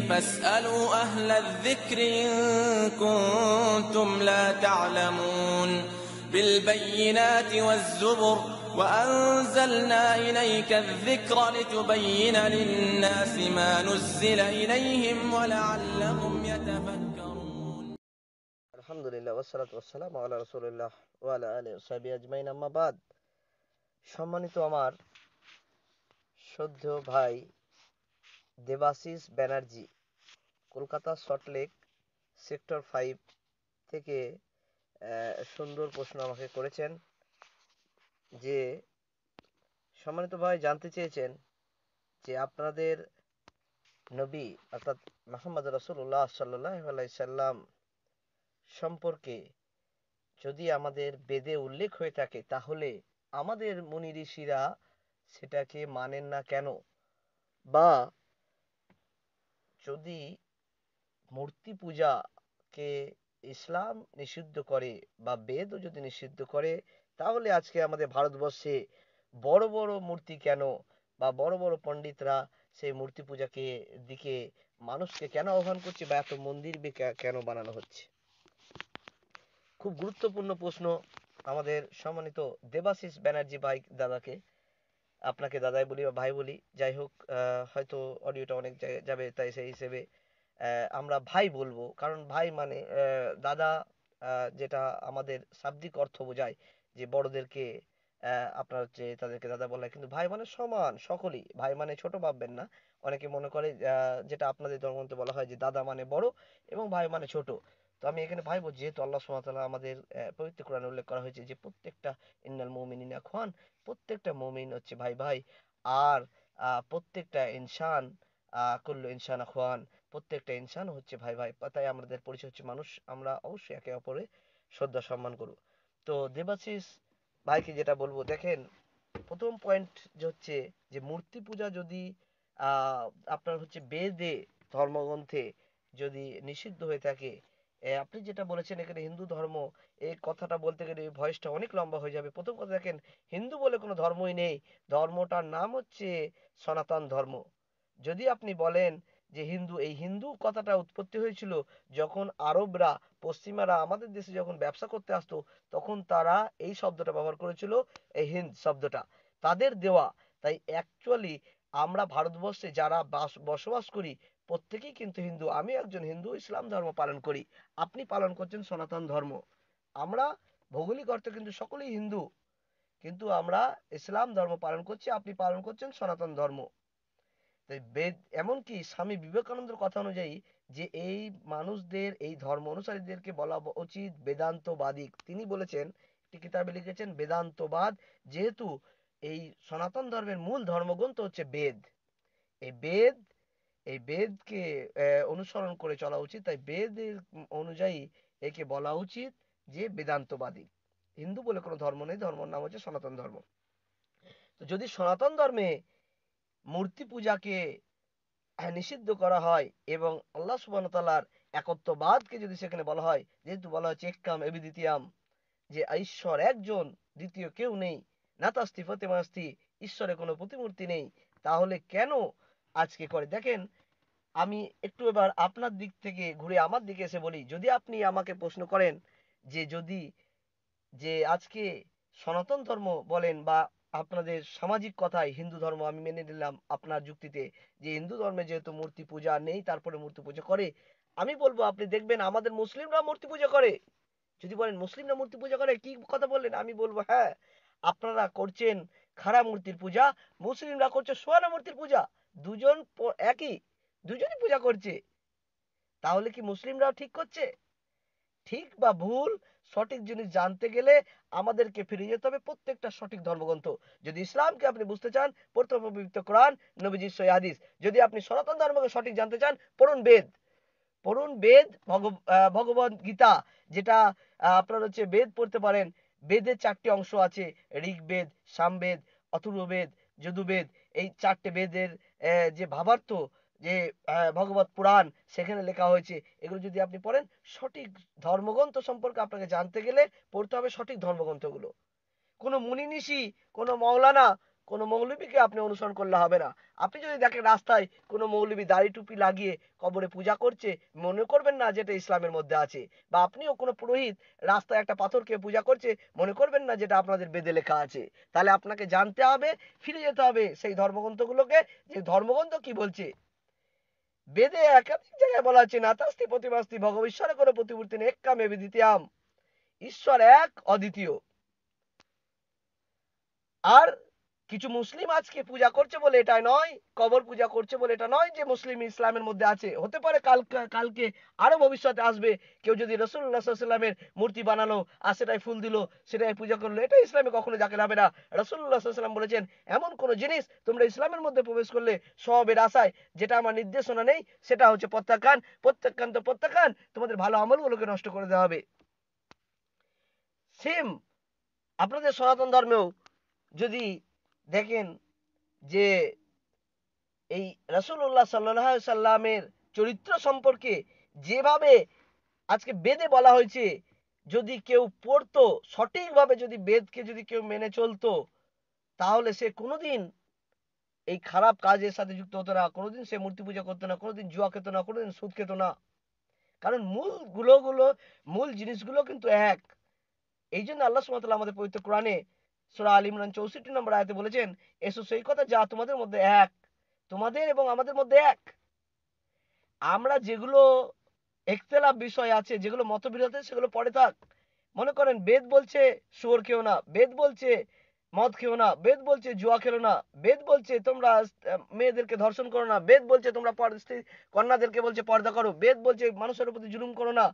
فاسألوا أهل الذكر إن كنتم لا تعلمون بالبينات والزبر وأنزلنا إليك الذكر لتبين للناس ما نزل إليهم ولعلهم يتفكرون الحمد لله والصلاة والسلام على رسول الله وعلى آله وصحبه أجمعين أما بعد সম্মানিত আমার সদ্য ভাই দেবাশিস ব্যানার্জি কলকাতা সল্টলেক সেক্টর ফাইভ থেকে সুন্দর প্রশ্ন আমাকে করেছেন যে সম্মানিত ভাই জানতে চেয়েছেন যে আপনাদের নবী অর্থাৎ মোহাম্মদ রসুল্লাহ সাল্লাই সাল্লাম সম্পর্কে যদি আমাদের বেদে উল্লেখ হয়ে থাকে তাহলে আমাদের মুনি ঋষিরা সেটাকে মানেন না কেন বা যদি মূর্তি পূজাকে ইসলাম নিষিদ্ধ করে বা ও যদি নিষিদ্ধ করে তাহলে আজকে আমাদের ভারতবর্ষে বড় বড় মূর্তি কেন বা বড় বড় পণ্ডিতরা সেই মূর্তি পূজাকে দিকে মানুষকে কেন আহ্বান করছে বা এত মন্দির কেন বানানো হচ্ছে খুব গুরুত্বপূর্ণ প্রশ্ন আমাদের সম্মানিত দেবাশিস ব্যানার্জি ভাই দাদাকে আপনাকে দাদাই বলি বা ভাই বলি যাই হোক হয়তো অডিওটা অনেক জায়গায় যাবে তাই সেই হিসেবে আমরা ভাই বলবো কারণ ভাই মানে দাদা যেটা আমাদের শাব্দিক অর্থ বোঝায় যে বড়দেরকে আপনার হচ্ছে তাদেরকে দাদা বলা কিন্তু ভাই মানে সমান সকলেই ভাই মানে ছোট ভাববেন না অনেকে মনে করে যেটা আপনাদের ধর্মমতে বলা হয় যে দাদা মানে বড় এবং ভাই মানে ছোট তো আমি এখানে ভাইবো যেহেতু আল্লাহ সুমাতালা আমাদের পবিত্র কোরআনে উল্লেখ করা হয়েছে যে প্রত্যেকটা ইন্নাল মৌমিনা খোয়ান প্রত্যেকটা মৌমিন হচ্ছে ভাই ভাই আর প্রত্যেকটা ইনসান করলো ইনসান খোয়ান প্রত্যেকটা ইনসান হচ্ছে ভাই ভাই তাই আমাদের পরিচয় হচ্ছে মানুষ আমরা অবশ্যই একে অপরে শ্রদ্ধা সম্মান করব তো দেবাশিস ভাইকে যেটা বলবো দেখেন প্রথম পয়েন্ট যে হচ্ছে যে মূর্তি পূজা যদি আপনার হচ্ছে বেদে ধর্মগ্রন্থে যদি নিষিদ্ধ হয়ে থাকে আপনি যেটা বলেছেন এখানে হিন্দু ধর্ম এই কথাটা বলতে গেলে ভয়েসটা অনেক লম্বা হয়ে যাবে প্রথম কথা দেখেন হিন্দু বলে কোনো ধর্মই নেই ধর্মটার নাম হচ্ছে সনাতন ধর্ম যদি আপনি বলেন যে হিন্দু এই হিন্দু কথাটা উৎপত্তি হয়েছিল যখন আরবরা পশ্চিমারা আমাদের দেশে যখন ব্যবসা করতে আসতো তখন তারা এই শব্দটা ব্যবহার করেছিল এই হিন্দ শব্দটা তাদের দেওয়া তাই অ্যাকচুয়ালি আমরা ভারতবর্ষে যারা বাস বসবাস করি প্রত্যেকেই কিন্তু হিন্দু আমি একজন হিন্দু ইসলাম ধর্ম পালন করি আপনি পালন করছেন সনাতন ধর্ম আমরা ভৌগোলিক অর্থে কিন্তু সকলেই হিন্দু কিন্তু আমরা ইসলাম ধর্ম পালন করছি আপনি পালন করছেন সনাতন ধর্ম বেদ এমনকি স্বামী বিবেকানন্দের কথা অনুযায়ী যে এই মানুষদের এই ধর্ম অনুসারীদেরকে বলা উচিত বেদান্তবাদী তিনি বলেছেন একটি কিতাবে লিখেছেন বেদান্তবাদ যেহেতু এই সনাতন ধর্মের মূল ধর্মগ্রন্থ হচ্ছে বেদ এই বেদ এই বেদকে অনুসরণ করে চলা উচিত তাই বেদ অনুযায়ী একে বলা উচিত যে বেদান্তবাদী হিন্দু বলে কোনো ধর্ম নেই ধর্মের নাম হচ্ছে সনাতন ধর্ম তো যদি সনাতন ধর্মে মূর্তি পূজাকে হ্যাঁ, নিষিদ্ধ করা হয় এবং আল্লাহ সুবান সুবাহতালার একত্ববাদকে যদি সেখানে বলা হয় যেহেতু বলা হয় একাম এবি দ্বিতীয়াম যে ঈশ্বর একজন দ্বিতীয় কেউ নেই নাতাস্তি ফতেমাস্তি ঈশ্বরের কোনো প্রতিমূর্তি নেই তাহলে কেন আজকে করে দেখেন আমি একটু এবার আপনার দিক থেকে ঘুরে আমার দিকে এসে বলি যদি আপনি আমাকে প্রশ্ন করেন যে যদি যে আজকে সনাতন ধর্ম বলেন বা আপনাদের সামাজিক কথায় হিন্দু ধর্ম আমি মেনে নিলাম আপনার যুক্তিতে যে হিন্দু ধর্মে যেহেতু মূর্তি পূজা নেই তারপরে মূর্তি পূজা করে আমি বলবো আপনি দেখবেন আমাদের মুসলিমরা মূর্তি পূজা করে যদি বলেন মুসলিমরা মূর্তি পূজা করে কি কথা বললেন আমি বলবো হ্যাঁ আপনারা করছেন খাড়া মূর্তির পূজা মুসলিমরা করছে সোয়ানা মূর্তির পূজা দুজন একই দুজনই পূজা করছে তাহলে কি মুসলিমরাও ঠিক করছে ঠিক বা ভুল সঠিক জিনিস জানতে গেলে আমাদেরকে ফিরে যেতে হবে প্রত্যেকটা সঠিক ধর্মগ্রন্থ যদি ইসলামকে আপনি বুঝতে চান প্রথম পবিত্র কোরআন নবীজি সৈহাদিস যদি আপনি সনাতন ধর্মকে সঠিক জানতে চান পড়ুন বেদ পড়ুন বেদ ভগবত গীতা যেটা আপনার হচ্ছে বেদ পড়তে পারেন বেদের চারটি অংশ আছে ঋগ্বেদ সামবেদ অথর্ববেদ যদুবেদ এই চারটে বেদের যে ভাবার্থ যে ভগবত পুরাণ সেখানে লেখা হয়েছে এগুলো যদি আপনি পড়েন সঠিক ধর্মগ্রন্থ সম্পর্কে আপনাকে জানতে গেলে পড়তে হবে সঠিক ধর্মগ্রন্থগুলো কোনো মুনি ঋষি কোনো মৌলানা কোনো মৌলবীকে আপনি অনুসরণ করলে হবে না আপনি যদি দেখেন রাস্তায় কোনো মৌলবী দাড়ি টুপি লাগিয়ে কবরে পূজা করছে মনে করবেন না যেটা ইসলামের মধ্যে আছে বা আপনিও কোনো পুরোহিত রাস্তায় একটা পাথরকে পূজা করছে মনে করবেন না যেটা আপনাদের বেদে লেখা আছে তাহলে আপনাকে জানতে হবে ফিরে যেতে হবে সেই ধর্মগ্রন্থগুলোকে যে ধর্মগ্রন্থ কি বলছে বেদে একাধিক জায়গায় বলা হচ্ছে নাতাস্তি প্রতিমাস্তি ভগবীশ্বরে কোনো প্রতিমূর্তি নেই কামে বিদিতিয়াম ঈশ্বর এক অদ্বিতীয় আর কিছু মুসলিম আজকে পূজা করছে বলে এটা নয় কবর পূজা করছে বলে এটা নয় যে মুসলিম ইসলামের মধ্যে আছে হতে পারে কাল কালকে আরো ভবিষ্যতে আসবে কেউ যদি রসুল্লাহ সাল্লামের মূর্তি বানালো আর সেটাই ফুল দিল সেটাই পূজা করলো এটা ইসলামে কখনো যাকে হবে না রসুল্লাহ সাল্লাম বলেছেন এমন কোন জিনিস তোমরা ইসলামের মধ্যে প্রবেশ করলে সবের আশায় যেটা আমার নির্দেশনা নেই সেটা হচ্ছে প্রত্যাখ্যান প্রত্যাখ্যান তো প্রত্যাখ্যান তোমাদের ভালো আমলগুলোকে নষ্ট করে দেওয়া হবে সেম আপনাদের সনাতন ধর্মেও যদি দেখেন যে এই রসুল্লাহ সাল্লাহ সাল্লামের চরিত্র সম্পর্কে যেভাবে আজকে বেদে বলা হয়েছে যদি কেউ পড়তো সঠিকভাবে যদি বেদকে যদি কেউ মেনে চলতো তাহলে সে কোনোদিন এই খারাপ কাজের সাথে যুক্ত হতো না কোনোদিন সে মূর্তি পূজা করতো না কোনোদিন জুয়া খেত না কোনোদিন সুদ খেত না কারণ মূল গুলো গুলো মূল জিনিসগুলো কিন্তু এক এই জন্য আল্লাহ সুমাতাল আমাদের পবিত্র কোরআনে সুরা আল ইমরান চৌষট্টি নম্বর আয়তে বলেছেন এসো সেই কথা যা তোমাদের মধ্যে এক তোমাদের এবং আমাদের মধ্যে এক আমরা যেগুলো একতলাপ বিষয় আছে যেগুলো মতবিরোধ আছে সেগুলো পরে থাক মনে করেন বেদ বলছে সুয়র খেও না বেদ বলছে মদ খেও না বেদ বলছে জুয়া খেলো না বেদ বলছে তোমরা মেয়েদেরকে ধর্ষণ করো না বেদ বলছে তোমরা কন্যাদেরকে বলছে পর্দা করো বেদ বলছে মানুষের প্রতি জুলুম করো না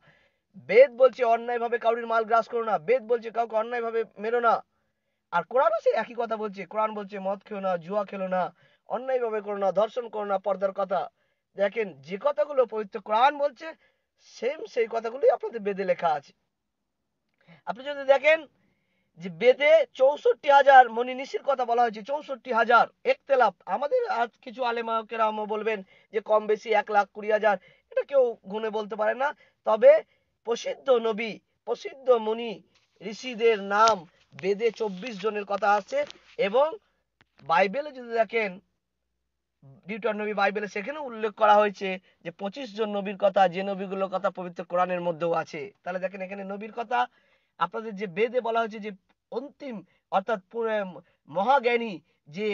বেদ বলছে অন্যায়ভাবে কাউরির মাল গ্রাস করো না বেদ বলছে কাউকে অন্যায়ভাবে মেরো না আর কোরআনও সেই একই কথা বলছে কোরআন বলছে মদ খেও না জুয়া খেলো না অন্যায়ভাবে করো না ধর্ষণ করো না পর্দার কথা দেখেন যে কথাগুলো পবিত্র কোরআন বলছে সেম সেই কথাগুলোই আপনাদের বেদে লেখা আছে আপনি যদি দেখেন যে বেদে চৌষট্টি হাজার মনি নিশির কথা বলা হয়েছে চৌষট্টি হাজার একতেলাপ আমাদের আজ কিছু আলেমাকেরামও বলবেন যে কম বেশি এক লাখ কুড়ি হাজার এটা কেউ গুনে বলতে পারে না তবে প্রসিদ্ধ নবী প্রসিদ্ধ মনি ঋষিদের নাম বেদে চব্বিশ জনের কথা আছে এবং বাইবেলে যদি দেখেন ডিউটার নবী বাইবেলে সেখানে উল্লেখ করা হয়েছে যে পঁচিশ জন নবীর কথা যে নবীগুলোর কথা পবিত্র কোরআনের মধ্যেও আছে তাহলে দেখেন এখানে নবীর কথা আপনাদের যে বেদে বলা হয়েছে যে অন্তিম অর্থাৎ মহাজ্ঞানী যে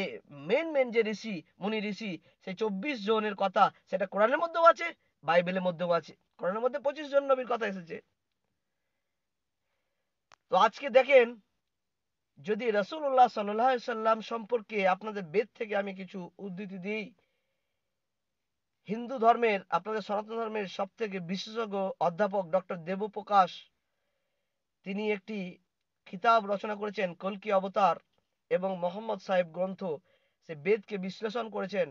মেন মেন যে ঋষি মুনি ঋষি সেই চব্বিশ জনের কথা সেটা কোরআনের মধ্যেও আছে বাইবেলের মধ্যেও আছে কোরআনের মধ্যে পঁচিশ জন নবীর কথা এসেছে তো আজকে দেখেন যদি রসুল্লাহ সাল্লাহ সাল্লাম সম্পর্কে আপনাদের বেদ থেকে আমি কিছু উদ্ধৃতি দিই হিন্দু ধর্মের আপনাদের সনাতন ধর্মের সব থেকে বিশেষজ্ঞ অধ্যাপক ডক্টর দেবপ্রকাশ তিনি একটি খিতাব রচনা করেছেন কলকি অবতার এবং মোহাম্মদ সাহেব গ্রন্থ সে বেদকে বিশ্লেষণ করেছেন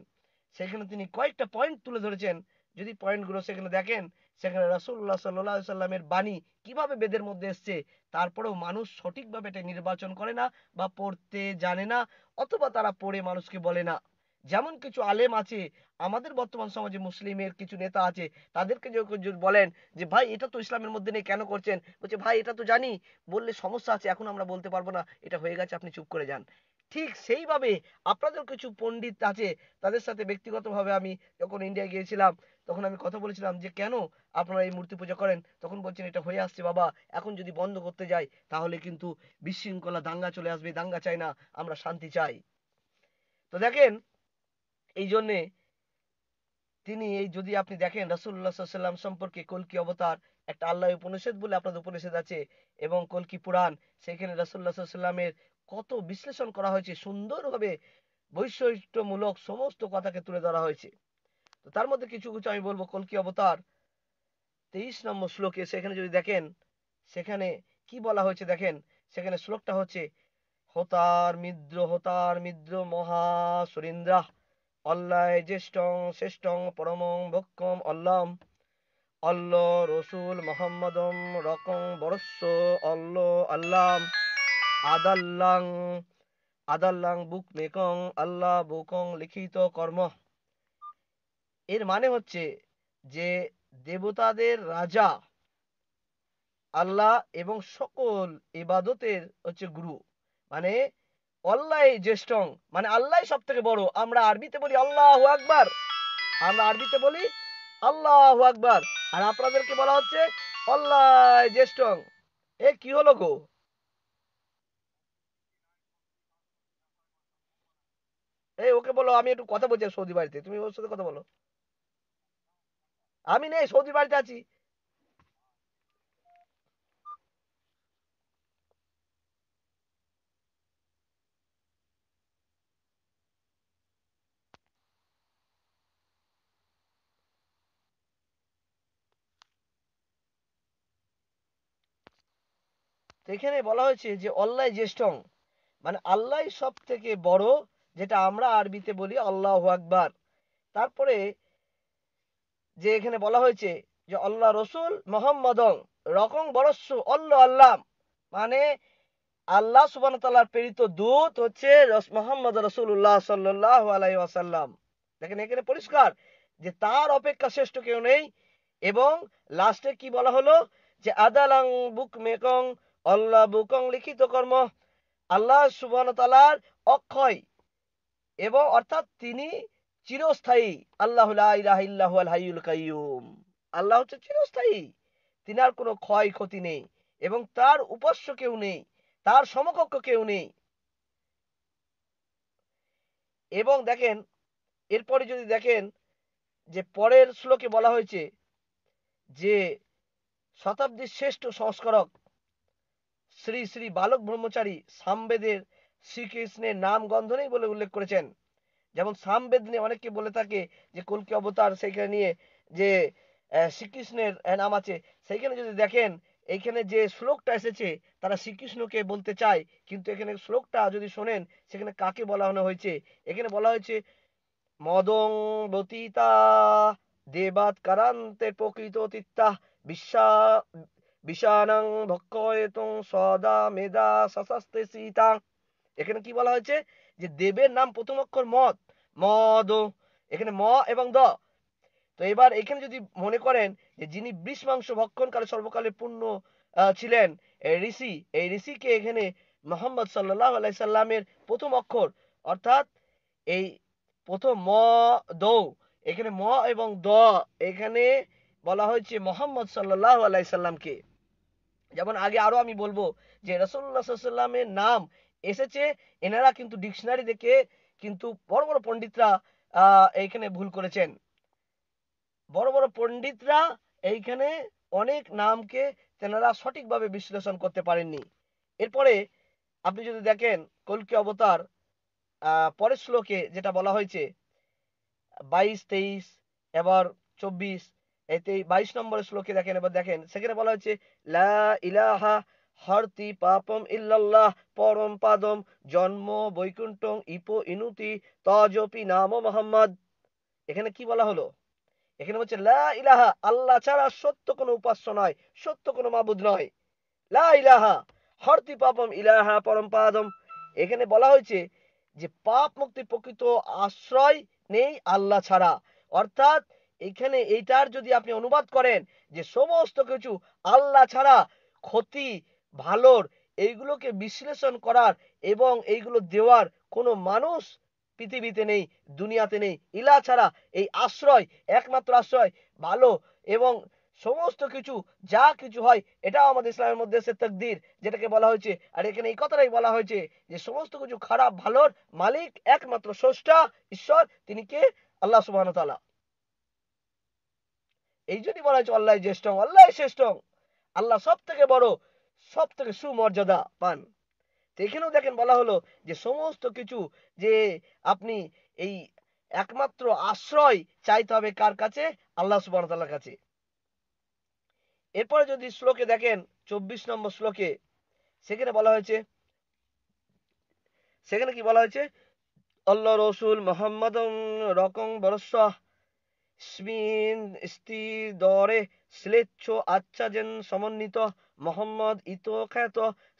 সেখানে তিনি কয়েকটা পয়েন্ট তুলে ধরেছেন যদি পয়েন্টগুলো সেখানে দেখেন সেখানে রাসুল্লাহ সাল্লাহ সাল্লামের বাণী কিভাবে বেদের মধ্যে এসছে তারপরেও মানুষ সঠিকভাবে এটা নির্বাচন করে না বা পড়তে জানে না অথবা তারা পড়ে মানুষকে বলে না যেমন কিছু আলেম আছে আমাদের বর্তমান সমাজে মুসলিমের কিছু নেতা আছে তাদেরকে যখন বলেন যে ভাই এটা তো ইসলামের মধ্যে নেই কেন করছেন বলছে ভাই এটা তো জানি বললে সমস্যা আছে এখন আমরা বলতে পারবো না এটা হয়ে গেছে আপনি চুপ করে যান ঠিক সেইভাবে আপনাদের কিছু পণ্ডিত আছে তাদের সাথে ব্যক্তিগতভাবে আমি যখন ইন্ডিয়া গিয়েছিলাম তখন আমি কথা বলেছিলাম যে কেন আপনারা এই মূর্তি পূজা করেন তখন বলছেন এটা হয়ে আসছে বাবা এখন যদি বন্ধ করতে যাই তাহলে কিন্তু বিশৃঙ্খলা দাঙ্গা চলে আসবে দাঙ্গা চাই না আমরা শান্তি চাই তো দেখেন এই জন্যে তিনি এই যদি আপনি দেখেন রাসুল্লাহ সাল্লাম সম্পর্কে কলকি অবতার একটা আল্লাহ উপনিষেদ বলে আপনাদের উপনিষেদ আছে এবং কলকি পুরাণ সেখানে রাসুল্লাহ সাল্লামের কত বিশ্লেষণ করা হয়েছে সুন্দরভাবে বৈশিষ্ট্যমূলক সমস্ত কথাকে তুলে ধরা হয়েছে তো তার মধ্যে কিছু কিছু আমি বলবো কলকি অবতার তেইশ নম্বর শ্লোকে সেখানে যদি দেখেন সেখানে কি বলা হয়েছে দেখেন সেখানে শ্লোকটা হচ্ছে হতার মিদ্র হতার মিদ্র মহা সুরিন্দ্রা অল্লায় জ্যেষ্ঠং শ্রেষ্ঠং পরমং ভক্ষম অল্লম অল্ল রসুল মোহাম্মদম রকম বরস্য অল্ল আল্লাম আদাল্লাং আদাল্লাং বুক মেকং আল্লাহ বুকং লিখিত কর্ম এর মানে হচ্ছে যে দেবতাদের রাজা আল্লাহ এবং সকল ইবাদতের হচ্ছে গুরু মানে অল্লাহ জ্যেষ্ঠং মানে আল্লাহ সব থেকে বড় আমরা আরবিতে বলি আল্লাহ আকবার আমরা আরবিতে বলি আল্লাহ আকবার আর আপনাদেরকে বলা হচ্ছে অল্লাহ জ্যেষ্ঠং এ কি হলো গো এই ওকে বলো আমি একটু কথা বলছি সৌদি বাড়িতে তুমি ওর সাথে কথা বলো আমি নেই সৌদি বাড়িতে আছি এখানে বলা হয়েছে যে অল্লাই জ্যেষ্ঠ মানে আল্লাহ সব থেকে বড় যেটা আমরা আরবিতে বলি আল্লাহ আকবার তারপরে যে এখানে বলা হয়েছে যে আল্লাহ রসুল মোহাম্মদং রকম বরস্য অল্লা আল্লাহ মানে আল্লাহ সুবান তাল্লাহ প্রেরিত দূত হচ্ছে মোহাম্মদ রসুল উল্লাহ সাল্লাহ আলাই আসাল্লাম দেখেন এখানে পরিষ্কার যে তার অপেক্ষা শ্রেষ্ঠ কেউ নেই এবং লাস্টে কি বলা হলো যে আদালাং বুক মেকং অল্লা বুকং লিখিত কর্ম আল্লাহ সুবান তালার অক্ষয় এবং অর্থাৎ তিনি চিরস্থায়ী আল্লাহ হাইউল কাইম আল্লাহ হচ্ছে চিরস্থায়ী তিনি আর কোনো ক্ষয় ক্ষতি নেই এবং তার উপাস্য কেউ নেই তার সমকক্ষ কেউ নেই এবং দেখেন এরপরে যদি দেখেন যে পরের শ্লোকে বলা হয়েছে যে শতাব্দীর শ্রেষ্ঠ সংস্করক শ্রী শ্রী বালক ব্রহ্মচারী সামবেদের শ্রীকৃষ্ণের নাম গন্ধ নেই বলে উল্লেখ করেছেন যেমন সামবেদ নিয়ে অনেকে বলে থাকে যে কলকি অবতার সেইখানে নিয়ে যে শ্রীকৃষ্ণের নাম আছে সেইখানে যদি দেখেন এখানে যে শ্লোকটা এসেছে তারা শ্রীকৃষ্ণকে বলতে চায় কিন্তু এখানে শ্লোকটা যদি শোনেন সেখানে কাকে বলা হয়েছে এখানে বলা হয়েছে মদং বতিতা দেবাত কারান্তে প্রকৃত তিত্তা বিশ্বা বিষানং ভক্ষয়তং সদা মেদা সশস্তে সীতা এখানে কি বলা হয়েছে যে দেবের নাম প্রথম অক্ষর মদ মদ এখানে ম এবং দ তো এবার এখানে যদি মনে করেন যে যিনি বৃষ মাংস ভক্ষণকালে সর্বকালে পূর্ণ ছিলেন এই ঋষি এই ঋষিকে এখানে মোহাম্মদ সাল্লাহ আলাই সাল্লামের প্রথম অক্ষর অর্থাৎ এই প্রথম ম দ এখানে ম এবং দ এখানে বলা হয়েছে মোহাম্মদ সাল্লাহ আলাইসাল্লামকে যেমন আগে আরো আমি বলবো যে রসল্লা সাল্লামের নাম এসেছে এনারা কিন্তু ডিকশনারি দেখে কিন্তু বড় বড় পণ্ডিতরা এইখানে ভুল করেছেন বড় বড় পণ্ডিতরা এইখানে অনেক নামকে তেনারা সঠিকভাবে বিশ্লেষণ করতে পারেননি এরপরে আপনি যদি দেখেন কলকি অবতার পরের শ্লোকে যেটা বলা হয়েছে বাইশ তেইশ এবার চব্বিশ এতে বাইশ নম্বরের শ্লোকে দেখেন এবার দেখেন সেখানে বলা হয়েছে লা ইলাহা হরতি পাপম ইল্লাল্লাহ পরম পাদম জন্ম বৈকুণ্ঠং ইপো ইনুতি তজপি নাম মোহাম্মদ এখানে কি বলা হলো এখানে বলছে লা ইলাহা আল্লাহ ছাড়া সত্য কোনো উপাস্য নয় সত্য কোনো মাবুদ নয় লা ইলাহা হরতি পাপম ইলাহা পরম পাদম এখানে বলা হয়েছে যে পাপ মুক্তির প্রকৃত আশ্রয় নেই আল্লাহ ছাড়া অর্থাৎ এখানে এইটার যদি আপনি অনুবাদ করেন যে সমস্ত কিছু আল্লাহ ছাড়া ক্ষতি ভালোর এইগুলোকে বিশ্লেষণ করার এবং এইগুলো দেওয়ার কোনো মানুষ পৃথিবীতে নেই দুনিয়াতে নেই ইলা ছাড়া এই আশ্রয় একমাত্র আশ্রয় ভালো এবং সমস্ত কিছু যা কিছু হয় এটাও আমাদের ইসলামের মধ্যে এসে তকদির যেটাকে বলা হয়েছে আর এখানে এই কথাটাই বলা হয়েছে যে সমস্ত কিছু খারাপ ভালোর মালিক একমাত্র স্রষ্টা ঈশ্বর তিনি কে আল্লাহ সুবাহ তালা এই জন্যই বলা হয়েছে অল্লাহ জ্যেষ্ঠ অল্লাহ শ্রেষ্ঠ আল্লাহ সব থেকে বড় সব থেকে সুমর্যাদা পান এখানেও দেখেন বলা হলো যে সমস্ত কিছু যে আপনি এই একমাত্র আশ্রয় চাইতে হবে কার কাছে আল্লাহ সুবাহর কাছে এরপরে যদি শ্লোকে দেখেন চব্বিশ নম্বর শ্লোকে সেখানে বলা হয়েছে সেখানে কি বলা হয়েছে আল্লাহ রসুল মোহাম্মদ রকম বরসাহ স্মিন স্ত্রী দরে শ্লেচ্ছ আচ্ছাজেন সমন্বিত মোহাম্মদ ইতখ্যাত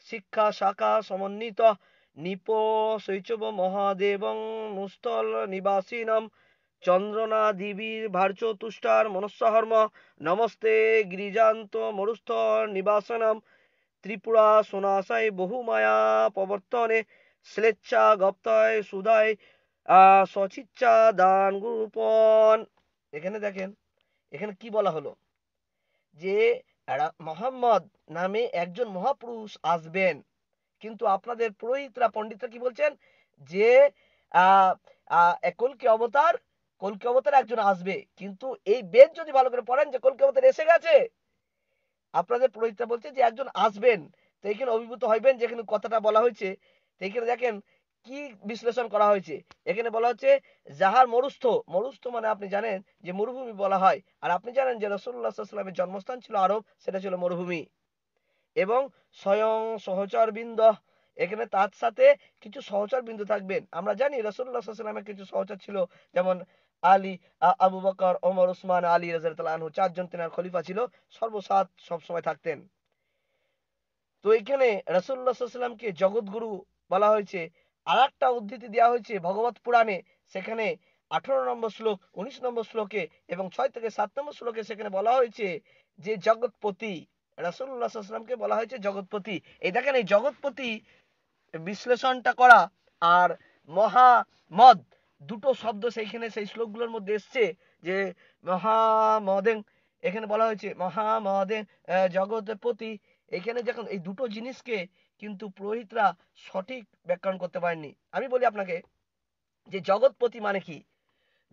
শিক্ষা শাখা সমন্বিত নিপ শৈচব মহাদেবং মুস্তল নিবাসিনম চন্দ্রনা দেবীর ভার্য তুষ্টার মনস্বহর্ম নমস্তে গিরিজান্ত মরুস্থ নিবাসনম ত্রিপুরা সোনাশায় বহুমায়া প্রবর্তনে স্লেচ্ছা গপ্তায় সুদায় সচিচ্ছা দান গুরুপন এখানে দেখেন এখানে কি বলা হলো যে মোহাম্মদ নামে একজন মহাপুরুষ আসবেন কিন্তু আপনাদের পুরোহিতরা পণ্ডিতরা কি বলছেন যে কলকি অবতার কলকি অবতার একজন আসবে কিন্তু এই বেদ যদি ভালো করে পড়েন যে কলকি অবতার এসে গেছে আপনাদের পুরোহিতরা বলছে যে একজন আসবেন তো এখানে অভিভূত হইবেন যেখানে কথাটা বলা হয়েছে তো এখানে দেখেন কি বিশ্লেষণ করা হয়েছে এখানে বলা হচ্ছে জাহার মরুস্থ মরুস্থ মানে আপনি জানেন যে মরুভূমি বলা হয় আর আপনি জানেন যে রসুল্লাহামের জন্মস্থান ছিল আরব সেটা ছিল মরুভূমি এবং স্বয়ং সহচর বৃন্দ এখানে তার সাথে কিছু সহচর বিন্দু থাকবেন আমরা জানি রসুল্লাহ সাল্লামের কিছু সহচর ছিল যেমন আলী আবু বকর ওমর ওসমান আলী রাজারতাল আনহু চারজন তিনার খলিফা ছিল সর্বসাত সবসময় থাকতেন তো এখানে রসুল্লাহামকে জগৎগুরু বলা হয়েছে আর একটা উদ্ধৃতি দেওয়া হয়েছে ভগবত পুরাণে সেখানে আঠারো নম্বর শ্লোক উনিশ নম্বর শ্লোকে এবং ছয় থেকে সাত নম্বর শ্লোকে সেখানে বলা হয়েছে যে জগৎপতি রাসুল্লাহামকে বলা হয়েছে জগৎপতি এই দেখেন এই জগৎপতি বিশ্লেষণটা করা আর মহা মদ দুটো শব্দ সেইখানে সেই শ্লোকগুলোর মধ্যে এসছে যে মহামদেন এখানে বলা হয়েছে মহামদেন জগৎপতি এখানে যখন এই দুটো জিনিসকে কিন্তু পুরোহিতরা সঠিক ব্যাখ্যান করতে পারেননি আমি বলি আপনাকে যে জগৎপতি মানে কি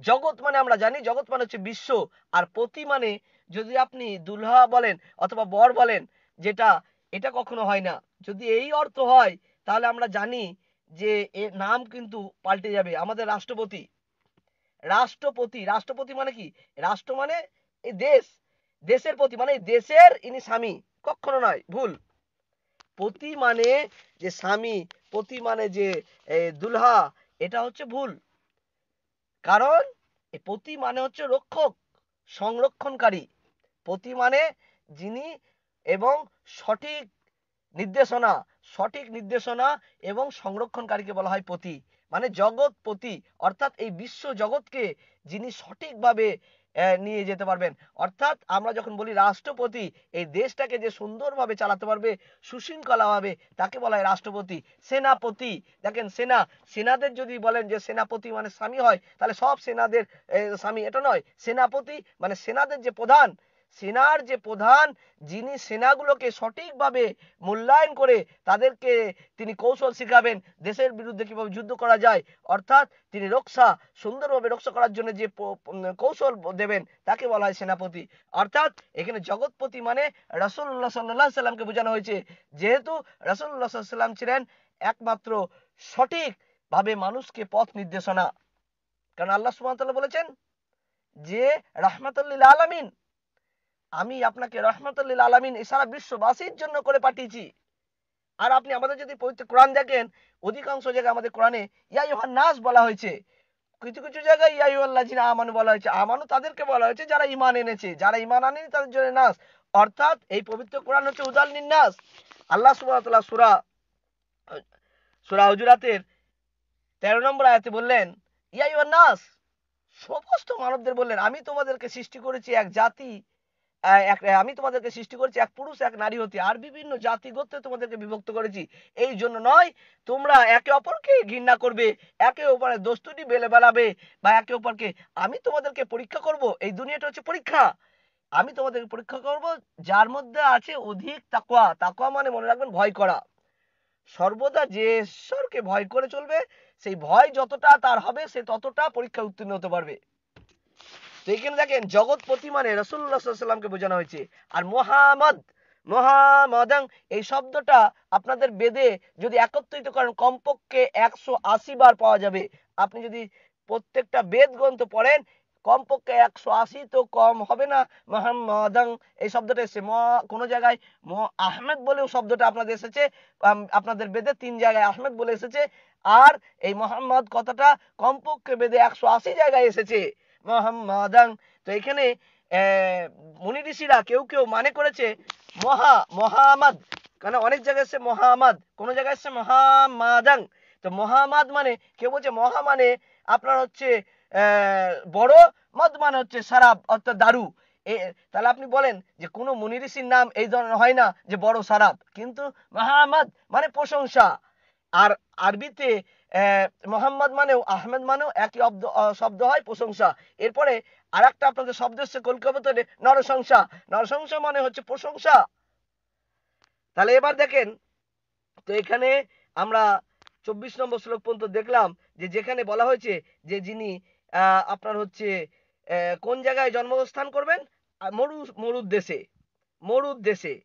জগৎ মানে আমরা জানি জগৎ মানে হচ্ছে বিশ্ব আর পতি মানে যদি আপনি দুলহা বলেন অথবা বর বলেন যেটা এটা কখনো হয় না যদি এই অর্থ হয় তাহলে আমরা জানি যে এ নাম কিন্তু পাল্টে যাবে আমাদের রাষ্ট্রপতি রাষ্ট্রপতি রাষ্ট্রপতি মানে কি রাষ্ট্র মানে এই দেশ দেশের প্রতি মানে দেশের ইনি স্বামী কখনো নয় ভুল পতি মানে যে স্বামী পতি মানে যে দুলহা এটা হচ্ছে ভুল কারণ পতি মানে হচ্ছে রক্ষক সংরক্ষণকারী পতি মানে যিনি এবং সঠিক নির্দেশনা সঠিক নির্দেশনা এবং সংরক্ষণকারীকে বলা হয় পতি মানে জগৎপতি অর্থাৎ এই বিশ্ব জগৎকে যিনি সঠিকভাবে নিয়ে যেতে পারবেন অর্থাৎ আমরা যখন বলি রাষ্ট্রপতি এই দেশটাকে যে সুন্দরভাবে চালাতে পারবে সুশৃঙ্খলাভাবে তাকে বলা হয় রাষ্ট্রপতি সেনাপতি দেখেন সেনা সেনাদের যদি বলেন যে সেনাপতি মানে স্বামী হয় তাহলে সব সেনাদের স্বামী এটা নয় সেনাপতি মানে সেনাদের যে প্রধান সেনার যে প্রধান যিনি সেনাগুলোকে সঠিকভাবে মূল্যায়ন করে তাদেরকে তিনি কৌশল শিখাবেন দেশের বিরুদ্ধে কিভাবে যুদ্ধ করা যায় অর্থাৎ তিনি রক্ষা সুন্দরভাবে রক্ষা করার জন্য যে কৌশল দেবেন তাকে বলা হয় সেনাপতি অর্থাৎ এখানে জগৎপতি মানে রাসুল্লাহ সাল্লাহ সাল্লামকে বোঝানো হয়েছে যেহেতু রাসুল্লাহ সাল্লাম ছিলেন একমাত্র সঠিকভাবে মানুষকে পথ নির্দেশনা কারণ আল্লাহ সুবাহ বলেছেন যে রাহমাতুল্লিল আলমিন আমি আপনাকে রহমতুল্লিল আলমিন এছাড়া বিশ্ববাসীর জন্য করে পাঠিয়েছি আর আপনি আমাদের যদি পবিত্র কোরআন দেখেন অধিকাংশ জায়গায় আমাদের কোরআনে ইয়াই নাস বলা হয়েছে কিছু কিছু জায়গায় ইয়া জিনা আমান বলা হয়েছে আমানও তাদেরকে বলা হয়েছে যারা ইমান এনেছে যারা ইমান আনেনি তাদের জন্য নাস অর্থাৎ এই পবিত্র কোরআন হচ্ছে উদাল নিন্নাস আল্লাহ সুবাহতাল্লাহ সুরা সুরা হজুরাতের তেরো নম্বর আয়াতে বললেন ইয়াই নাস সমস্ত মানবদের বললেন আমি তোমাদেরকে সৃষ্টি করেছি এক জাতি আমি তোমাদেরকে সৃষ্টি করেছি এক পুরুষ এক নারী হতে আর বিভিন্ন জাতি গোত্রে তোমাদেরকে বিভক্ত করেছি এই জন্য নয় তোমরা একে অপরকে ঘৃণা করবে একে অপরের দোস্তুটি বেলে বেলাবে বা একে অপরকে আমি তোমাদেরকে পরীক্ষা করব এই দুনিয়াটা হচ্ছে পরীক্ষা আমি তোমাদেরকে পরীক্ষা করব যার মধ্যে আছে অধিক তাকোয়া তাকোয়া মানে মনে রাখবেন ভয় করা সর্বদা যে ঈশ্বরকে ভয় করে চলবে সেই ভয় যতটা তার হবে সে ততটা পরীক্ষা উত্তীর্ণ হতে পারবে এখানে দেখেন জগৎ প্রতি মানে রসুল্লাহামকে বোঝানো হয়েছে আর মোহাম্মদ মহামদাং এই শব্দটা আপনাদের বেদে যদি একত্রিত করেন কমপক্ষে একশো আশি বার পাওয়া যাবে আপনি যদি প্রত্যেকটা বেদ গ্রন্থ পড়েন কমপক্ষে একশো আশি তো কম হবে না মাহাম্মদাং এই শব্দটা এসেছে ম কোনো জায়গায় ম আহমেদ বলেও শব্দটা আপনাদের এসেছে আপনাদের বেদে তিন জায়গায় আহমেদ বলে এসেছে আর এই মোহাম্মদ কথাটা কমপক্ষে বেদে একশো আশি জায়গায় এসেছে মোহাম্মদাং তো এখানে কেউ কেউ মানে করেছে মহা মহামাদ কারণ অনেক জায়গায় এসছে মহামাদ জায়গায় এসছে মহামাদাং তো মহামাদ মানে কেউ বলছে মহা মানে আপনার হচ্ছে বড় মদ মানে হচ্ছে সারাপ অর্থাৎ দারু তাহলে আপনি বলেন যে কোন মুনি ঋষির নাম এই ধরনের হয় না যে বড় সারাপ কিন্তু মহামাদ মানে প্রশংসা আর আরবিতে মোহাম্মদ মানেও আহমেদ মানেও একই শব্দ হয় প্রশংসা এরপরে আর একটা আপনাদের শব্দ হচ্ছে কলকাতা নরসংসা নরসংসা মানে হচ্ছে প্রশংসা তাহলে এবার দেখেন তো এখানে আমরা চব্বিশ নম্বর শ্লোক পর্যন্ত দেখলাম যে যেখানে বলা হয়েছে যে যিনি আপনার হচ্ছে কোন জায়গায় জন্মস্থান করবেন মরু মরুর দেশে মরুর দেশে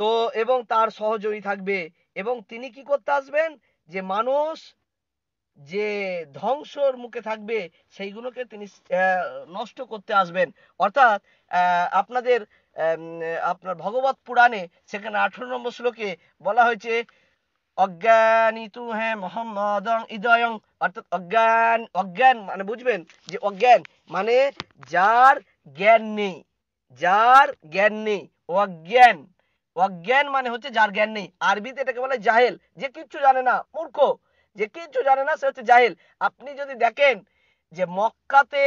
তো এবং তার সহযোগী থাকবে এবং তিনি কি করতে আসবেন যে মানুষ যে ধ্বংসর মুখে থাকবে সেইগুলোকে তিনি নষ্ট করতে আসবেন অর্থাৎ আপনাদের আপনার ভগবত পুরাণে সেখানে আঠারো নম্বর শ্লোকে বলা হয়েছে অজ্ঞানিতু হ্যাঁ মোহাম্মদ ইদয়ং অর্থাৎ অজ্ঞান অজ্ঞান মানে বুঝবেন যে অজ্ঞান মানে যার জ্ঞান নেই যার জ্ঞান নেই অজ্ঞান অজ্ঞান মানে হচ্ছে যার জ্ঞান নেই আরবিতে এটাকে বলে জাহেল যে কিচ্ছু জানে না মূর্খ যে কিচ্ছু জানে না সে হচ্ছে জাহেল আপনি যদি দেখেন যে মক্কাতে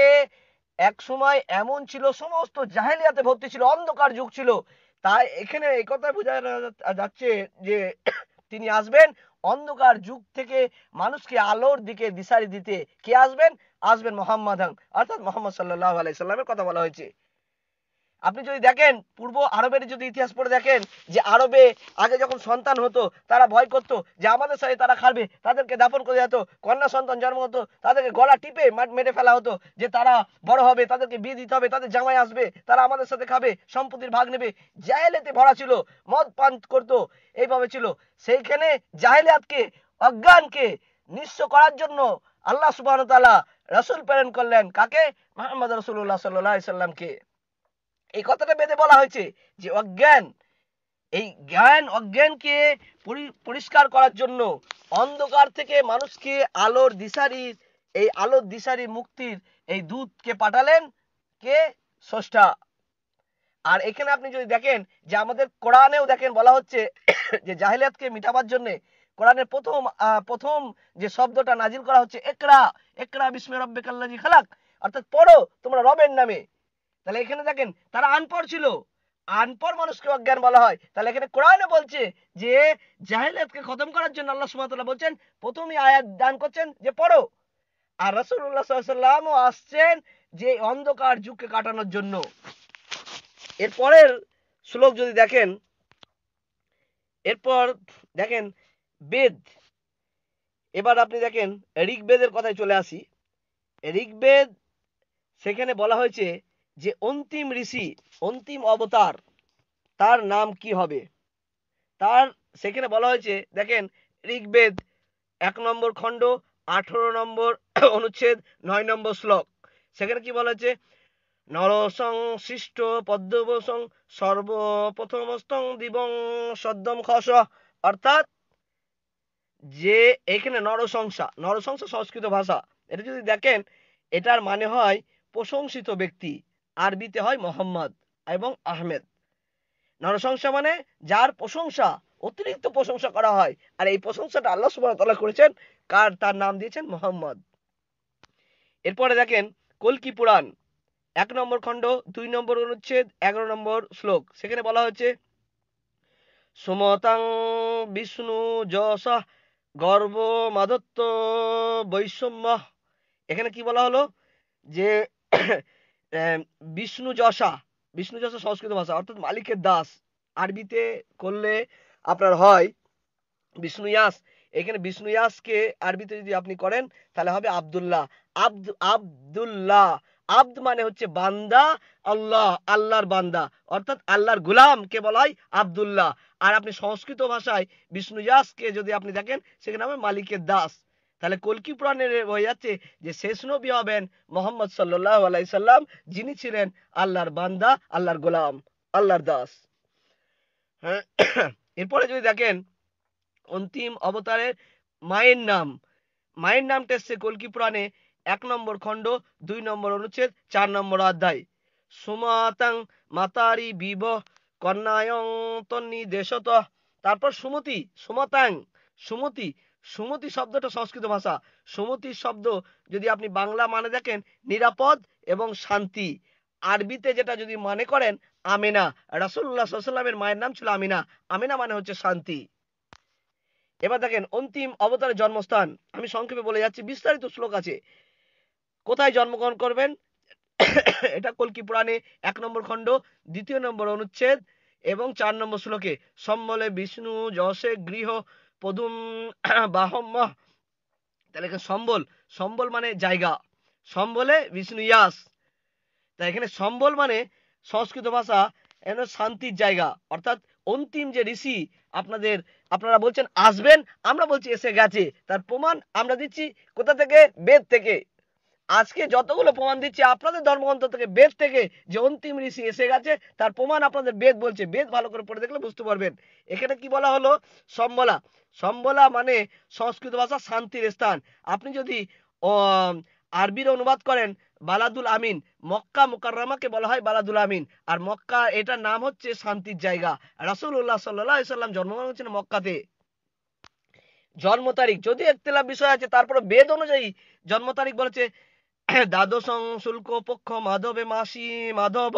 এক সময় এমন ছিল সমস্ত জাহেলিয়াতে ভর্তি ছিল অন্ধকার যুগ ছিল তাই এখানে এই কথা বোঝা যাচ্ছে যে তিনি আসবেন অন্ধকার যুগ থেকে মানুষকে আলোর দিকে দিশারি দিতে কে আসবেন আসবেন মোহাম্মদ অর্থাৎ মোহাম্মদ সাল্লাহ আলাইসাল্লামের কথা বলা হয়েছে আপনি যদি দেখেন পূর্ব আরবের যদি ইতিহাস পড়ে দেখেন যে আরবে আগে যখন সন্তান হতো তারা ভয় করত যে আমাদের সাথে তারা খাবে তাদেরকে দাপন করে যেত কন্যা সন্তান জন্ম হতো তাদেরকে গলা টিপে মেরে ফেলা হতো যে তারা বড় হবে তাদেরকে বিয়ে দিতে হবে তাদের জামাই আসবে তারা আমাদের সাথে খাবে সম্পত্তির ভাগ নেবে জাহেলেতে ভরা ছিল মদ পান করতো এইভাবে ছিল সেইখানে জাহেলিয়াতকে অজ্ঞানকে নিঃস্ব করার জন্য আল্লাহ সুবাহ তালা রসুল প্রেরণ করলেন কাকে মোহাম্মদ রসুল্লাহ সাল্লাহ এই কথাটা বেদে বলা হয়েছে যে অজ্ঞান এই জ্ঞান অজ্ঞানকে পরিষ্কার করার জন্য অন্ধকার থেকে মানুষকে আলোর দিশারির এই আলোর দিশারি মুক্তির এই দুধকে পাঠালেন কে ষষ্ঠা আর এখানে আপনি যদি দেখেন যে আমাদের কোরআনেও দেখেন বলা হচ্ছে যে জাহিলিয়াতকে মিটাবার জন্য কোরআনের প্রথম প্রথম যে শব্দটা নাজিল করা হচ্ছে একরা একরা বিস্মে রব্বে কাল্লাজি খালাক অর্থাৎ পড়ো তোমরা রবের নামে তাহলে এখানে দেখেন তারা আনপড় ছিল আনপড় মানুষকে অজ্ঞান বলা হয় তাহলে এখানে কোরআনে বলছে যে জাহেলিয়াতকে খতম করার জন্য আল্লাহ সুবহানাহু বলছেন প্রথমই আয়াত দান করছেন যে পড়ো আর রাসূলুল্লাহ সাল্লাল্লাহু আসছেন যে অন্ধকার যুগকে কাটানোর জন্য এরপরের শ্লোক যদি দেখেন এরপর দেখেন বেদ এবার আপনি দেখেন ঋগবেদের কথায় চলে আসি ঋগবেদ সেখানে বলা হয়েছে যে অন্তিম ঋষি অন্তিম অবতার তার নাম কি হবে তার সেখানে বলা হয়েছে দেখেন ঋগ্বেদ এক নম্বর খণ্ড আঠেরো নম্বর অনুচ্ছেদ নয় নম্বর শ্লোক সেখানে কি বলা হয়েছে নরসং সৃষ্ট পদ্মবসং সর্বপ্রথমস্তং দিবং সদ্যম খস অর্থাৎ যে এখানে নরসংসা নরসংসা সংস্কৃত ভাষা এটা যদি দেখেন এটার মানে হয় প্রশংসিত ব্যক্তি আরবিতে হয় মোহাম্মদ এবং আহমেদ নরসংসা মানে যার প্রশংসা অতিরিক্ত প্রশংসা করা হয় আর এই প্রশংসাটা আল্লাহ সুবাহতাল্লাহ করেছেন কার তার নাম দিয়েছেন মোহাম্মদ এরপরে দেখেন কলকি পুরাণ এক নম্বর খণ্ড দুই নম্বর অনুচ্ছেদ এগারো নম্বর শ্লোক সেখানে বলা হচ্ছে সুমতাং বিষ্ণু যশ গর্ব মাধত্ব বৈষম্য এখানে কি বলা হলো যে বিষ্ণু যশা বিষ্ণু যশা সংস্কৃত ভাষা অর্থাৎ মালিকের দাস আরবিতে করলে আপনার হয় বিষ্ণু ইয়াস এখানে বিষ্ণু ইয়াসকে আরবিতে যদি আপনি করেন তাহলে হবে আবদুল্লাহ আব্দ আবদুল্লাহ আব্দ মানে হচ্ছে বান্দা আল্লাহ আল্লাহর বান্দা অর্থাৎ আল্লাহর গুলাম কে হয় আবদুল্লাহ আর আপনি সংস্কৃত ভাষায় বিষ্ণু যদি আপনি দেখেন সেখানে হবে মালিকের দাস তাহলে কলকি পুরাণের হয়ে যাচ্ছে যে শেষ নবী হবেন মোহাম্মদ সাল্লাহ আলাই সাল্লাম যিনি ছিলেন আল্লাহর বান্দা আল্লাহর গোলাম আল্লাহর দাস হ্যাঁ এরপরে যদি দেখেন অন্তিম অবতারের মায়ের নাম মায়ের নামটা টেসছে কলকি পুরাণে এক নম্বর খণ্ড দুই নম্বর অনুচ্ছেদ চার নম্বর অধ্যায় সুমাতাং মাতারি বিব কন্যায়ং তন্নি দেশত তারপর সুমতি সুমাতাং সুমতি সুমতি শব্দটা সংস্কৃত ভাষা সুমতি শব্দ যদি আপনি বাংলা মানে দেখেন নিরাপদ এবং শান্তি আরবিতে যেটা যদি মানে করেন আমিনা রাসুল্লাহ সাল্লামের মায়ের নাম ছিল আমিনা আমিনা মানে হচ্ছে শান্তি এবার দেখেন অন্তিম অবতারের জন্মস্থান আমি সংক্ষেপে বলে যাচ্ছি বিস্তারিত শ্লোক আছে কোথায় জন্মগ্রহণ করবেন এটা কলকি পুরাণে এক নম্বর খণ্ড দ্বিতীয় নম্বর অনুচ্ছেদ এবং চার নম্বর শ্লোকে সম্বলে বিষ্ণু যশে গৃহ পদুম বাহম্য তাহলে এখানে সম্বল সম্বল মানে জায়গা সম্বলে বিষ্ণু ইয়াস তাই এখানে সম্বল মানে সংস্কৃত ভাষা এন শান্তির জায়গা অর্থাৎ অন্তিম যে ঋষি আপনাদের আপনারা বলছেন আসবেন আমরা বলছি এসে গেছে তার প্রমাণ আমরা দিচ্ছি কোথা থেকে বেদ থেকে আজকে যতগুলো প্রমাণ দিচ্ছি আপনাদের ধর্মগ্রন্থ থেকে বেদ থেকে যে অন্তিম ঋষি এসে গেছে তার প্রমাণ আপনাদের বেদ বলছে বেদ ভালো করে পড়ে দেখলে বুঝতে পারবেন এখানে কি বলা হলো সম্বলা সম্বলা মানে সংস্কৃত ভাষা শান্তির স্থান আপনি যদি আরবির অনুবাদ করেন বালাদুল আমিন মক্কা মোকাররামাকে বলা হয় বালাদুল আমিন আর মক্কা এটা নাম হচ্ছে শান্তির জায়গা রাসুল্লাহ সাল্লাহ সাল্লাম জন্মগ্রহণ করছেন মক্কাতে জন্ম তারিখ যদি একতলা বিষয় আছে তারপরে বেদ অনুযায়ী জন্ম তারিখ বলেছে দ্বাদশং শুল্ক পক্ষ মাধবে মাসি মাধব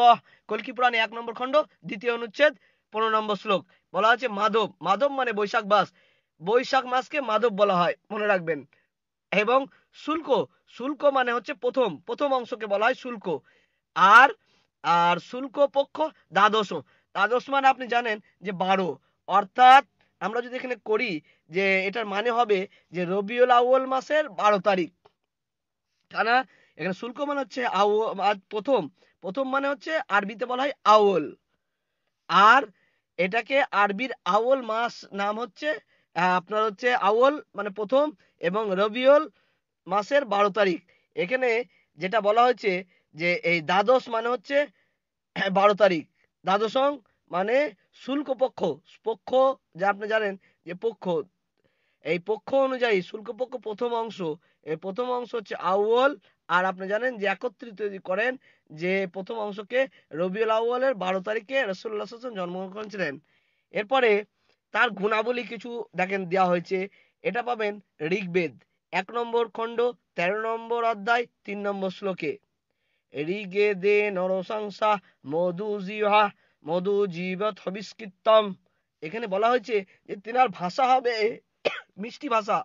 কলকি পুরাণে এক নম্বর খণ্ড দ্বিতীয় অনুচ্ছেদ পনেরো নম্বর শ্লোক বলা আছে মাধব মাধব মানে বৈশাখ মাস বৈশাখ মাসকে মাধব বলা হয় মনে রাখবেন এবং শুল্ক শুল্ক মানে হচ্ছে প্রথম প্রথম অংশকে বলা হয় শুল্ক আর আর শুল্ক পক্ষ দ্বাদশ দ্বাদশ মানে আপনি জানেন যে বারো অর্থাৎ আমরা যদি এখানে করি যে এটার মানে হবে যে রবিউল মাসের বারো তারিখ টানা এখানে শুল্ক মানে হচ্ছে আও প্রথম প্রথম মানে হচ্ছে আরবিতে বলা হয় আউল আর এটাকে আরবির আউল মাস নাম হচ্ছে আপনার হচ্ছে আউল মানে প্রথম এবং রবিউল মাসের বারো তারিখ এখানে যেটা বলা হয়েছে যে এই দ্বাদশ মানে হচ্ছে বারো তারিখ দ্বাদশং মানে শুল্ক পক্ষ পক্ষ যা আপনি জানেন যে পক্ষ এই পক্ষ অনুযায়ী শুল্ক পক্ষ প্রথম অংশ এই প্রথম অংশ হচ্ছে আউল আর আপনি জানেন যে একত্রিত যদি করেন যে প্রথম অংশকে রবিউল আউ্বালের বারো তারিখে রসুল্লাহ হাসান জন্মগ্রহণ ছিলেন এরপরে তার গুণাবলী কিছু দেখেন দেওয়া হয়েছে এটা পাবেন ঋগ্বেদ এক নম্বর খণ্ড তেরো নম্বর অধ্যায় তিন নম্বর শ্লোকে ঋগে দে নরসংসা মধু জিহা মধু জীব হবিষ্কৃতম এখানে বলা হয়েছে যে তিনার ভাষা হবে মিষ্টি ভাষা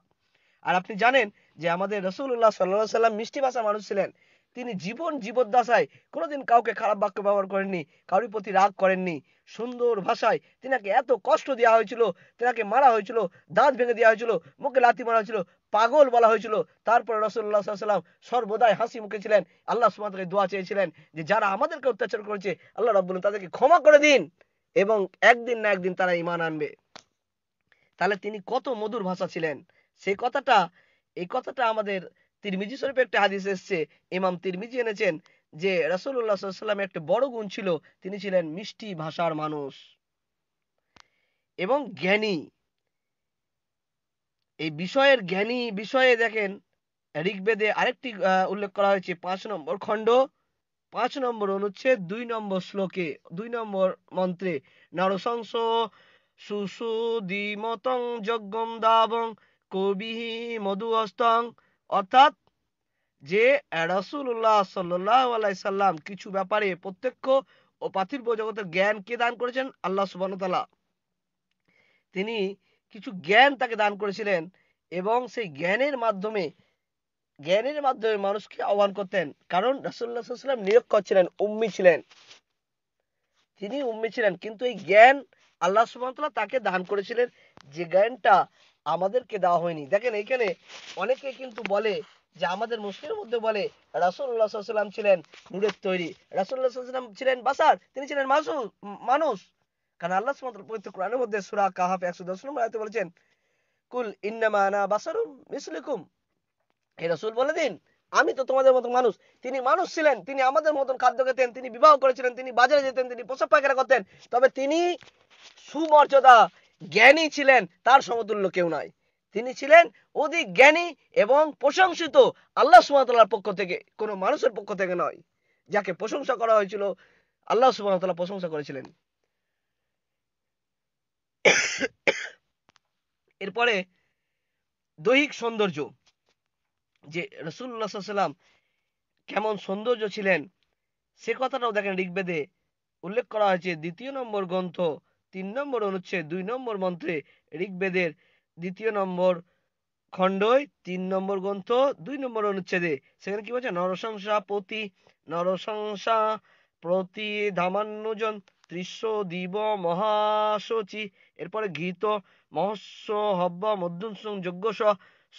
আর আপনি জানেন যে আমাদের রসুল্লাহ সাল্লা সাল্লাম মিষ্টি ভাষা মানুষ ছিলেন তিনি জীবন জীবদ্দাসায় কোনোদিন কাউকে খারাপ বাক্য ব্যবহার করেননি কারোর প্রতি রাগ করেননি সুন্দর ভাষায় তিনাকে এত কষ্ট দেওয়া হয়েছিল তিনাকে মারা হয়েছিল দাঁত ভেঙে দেওয়া হয়েছিল মুখে লাথি মারা হয়েছিল পাগল বলা হয়েছিল তারপরে রসুল্লাহ সাল্লাম সর্বদাই হাসি মুখে ছিলেন আল্লাহ সুমাতকে দোয়া চেয়েছিলেন যে যারা আমাদেরকে অত্যাচার করেছে আল্লাহ রব তাদেরকে ক্ষমা করে দিন এবং একদিন না একদিন তারা ইমান আনবে তাহলে তিনি কত মধুর ভাষা ছিলেন সেই কথাটা এই কথাটা আমাদের তিরমিজি শরীফে একটা হাদিস এসছে ইমাম তিরমিজি এনেছেন যে রাসুল্লাহ সাল্লামের একটা বড় গুণ ছিল তিনি ছিলেন মিষ্টি ভাষার মানুষ এবং জ্ঞানী এই বিষয়ের জ্ঞানী বিষয়ে দেখেন ঋগ্বেদে আরেকটি উল্লেখ করা হয়েছে পাঁচ নম্বর খণ্ড পাঁচ নম্বর অনুচ্ছেদ দুই নম্বর শ্লোকে দুই নম্বর মন্ত্রে নরসংস সুসুদিমতং যজ্ঞম দাবং কবিহি মধু অস্তং অর্থাৎ যে রসুল্লাহ সাল্লাই সাল্লাম কিছু ব্যাপারে প্রত্যক্ষ ও পার্থিব জগতের জ্ঞান কে দান করেছেন আল্লাহ সুবান তিনি কিছু জ্ঞান তাকে দান করেছিলেন এবং সেই জ্ঞানের মাধ্যমে জ্ঞানের মাধ্যমে মানুষকে আহ্বান করতেন কারণ রাসুল্লাহ সাল্লাম নিয়োগ করছিলেন উম্মি ছিলেন তিনি উম্মি ছিলেন কিন্তু এই জ্ঞান আল্লাহ সুবান তাকে দান করেছিলেন যে জ্ঞানটা আমাদেরকে দেওয়া হয়নি দেখেন এখানে অনেকে কিন্তু বলে যে আমাদের মুসলিমের মধ্যে বলে রাসুল্লাহাম ছিলেন নুরের তৈরি রাসুল্লাহাম ছিলেন বাসার তিনি ছিলেন মাসুম মানুষ কারণ আল্লাহ কোরআনের মধ্যে সুরা কাহাফ একশো দশ নম্বর আয়তে বলেছেন কুল বাসারুম মিসলিকুম বলে দিন আমি তো তোমাদের মতো মানুষ তিনি মানুষ ছিলেন তিনি আমাদের মতন খাদ্য খেতেন তিনি বিবাহ করেছিলেন তিনি বাজারে যেতেন তিনি পোশাক পায়খানা করতেন তবে তিনি সুমর্যাদা জ্ঞানী ছিলেন তার সমতুল্য কেউ নাই তিনি ছিলেন অধিক জ্ঞানী এবং প্রশংসিত আল্লাহ সুমাতার পক্ষ থেকে কোনো মানুষের পক্ষ থেকে নয় যাকে প্রশংসা করা হয়েছিল আল্লাহ সুবাহতাল্লাহ প্রশংসা করেছিলেন এরপরে দৈহিক সৌন্দর্য যে রসুল্লাহ সাল্লাম কেমন সৌন্দর্য ছিলেন সে কথাটাও দেখেন ঋগ্বেদে উল্লেখ করা হয়েছে দ্বিতীয় নম্বর গ্রন্থ তিন নম্বর অনুচ্ছেদ দুই নম্বর মন্ত্রে ঋগ্বেদের দ্বিতীয় নম্বর খণ্ডয় তিন নম্বর গ্রন্থ দুই নম্বর অনুচ্ছেদে সেখানে কি বলছে নরসংসা পতি নরসংসা প্রতি ধামান্যজন ত্রিশ দিব মহাসচি এরপরে গীত মহস্য হব্য মধ্যুসং যজ্ঞস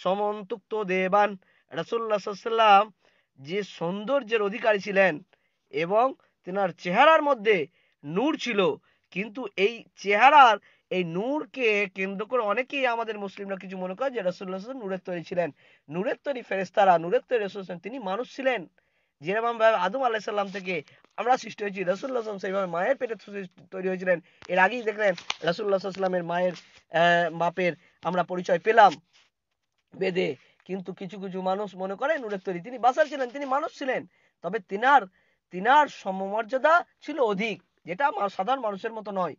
সমন্তুক্ত দেবান রাসুল্লাহাম যে সৌন্দর্যের অধিকারী ছিলেন এবং তেনার চেহারার মধ্যে নূর ছিল কিন্তু এই চেহারার এই নূরকে কেন্দ্র করে অনেকেই আমাদের মুসলিমরা কিছু মনে করে যে রসুল্লাহ নূরের তৈরি ছিলেন নূরের তৈরি ফেরেস্তারা নূরের তৈরি রসুল তিনি মানুষ ছিলেন যেরকম ভাবে আদম আলাহিসাল্লাম থেকে আমরা সৃষ্টি হয়েছি রসুল্লাহ সেইভাবে মায়ের পেটে তৈরি হয়েছিলেন এর আগেই দেখলেন রসুল্লাহ সাল্লামের মায়ের বাপের আমরা পরিচয় পেলাম বেদে কিন্তু কিছু কিছু মানুষ মনে করে নূরের তৈরি তিনি বাসার ছিলেন তিনি মানুষ ছিলেন তবে তিনার তিনার সমমর্যাদা ছিল অধিক যেটা সাধারণ মানুষের মতো নয়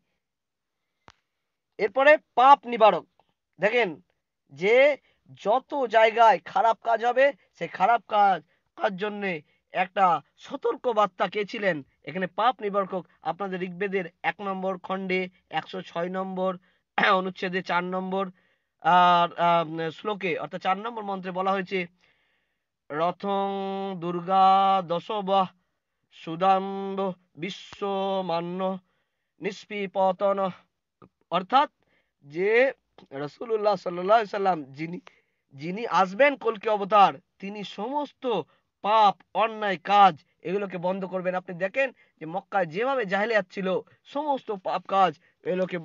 এরপরে পাপ নিবারক দেখেন যে যত জায়গায় খারাপ কাজ হবে সে খারাপ কাজ কাজ জন্যে একটা সতর্ক বার্তা কে ছিলেন এখানে পাপ নিবারক আপনাদের ঋগ্বেদের এক নম্বর খণ্ডে একশো ছয় নম্বর অনুচ্ছেদে চার নম্বর আর শ্লোকে অর্থাৎ চার নম্বর মন্ত্রে বলা হয়েছে রথং দুর্গা দশবাহ সুদাম্ব বিশ্বমান্য নিষ্পিপতন অর্থাৎ যে রসুল্লাহ সাল্লা সাল্লাম যিনি যিনি আসবেন কলকি অবতার তিনি সমস্ত পাপ অন্যায় কাজ এগুলোকে বন্ধ করবেন আপনি দেখেন যে মক্কায় যেভাবে জাহেলিয়াত ছিল সমস্ত পাপ কাজ এগুলোকে